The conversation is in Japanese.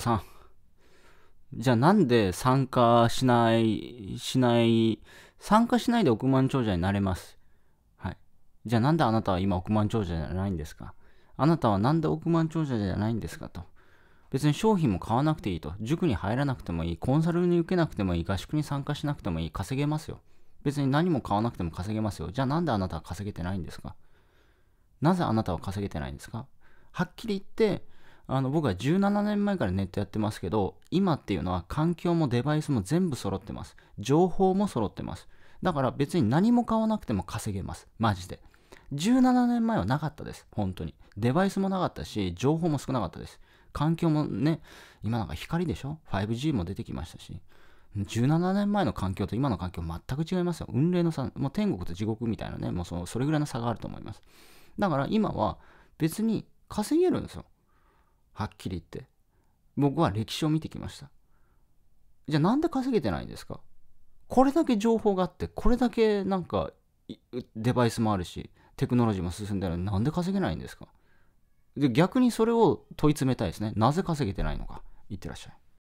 さん。じゃあなんで参加しない、しない、参加しないで億万長者になれます。はい。じゃあなんであなたは今億万長者じゃないんですかあなたはなんで億万長者じゃないんですかと。別に商品も買わなくていいと。塾に入らなくてもいい。コンサルに受けなくてもいい。合宿に参加しなくてもいい。稼げますよ。別に何も買わなくても稼げますよ。じゃあなんであなたは稼げてないんですかなぜあなたは稼げてないんですかはっきり言って、あの僕は17年前からネットやってますけど、今っていうのは環境もデバイスも全部揃ってます。情報も揃ってます。だから別に何も買わなくても稼げます。マジで。17年前はなかったです。本当に。デバイスもなかったし、情報も少なかったです。環境もね、今なんか光でしょ ?5G も出てきましたし。17年前の環境と今の環境全く違いますよ。運霊の差、もう天国と地獄みたいなね、もうそのそれぐらいの差があると思います。だから今は別に稼げるんですよ。はっきり言って。僕は歴史を見てきました。じゃあなんで稼げてないんですかこれだけ情報があって、これだけなんかデバイスもあるし、テクノロジーも進んでるのになんで稼げないんですかで逆にそれを問い詰めたいですね。なぜ稼げてないのか。いってらっしゃい。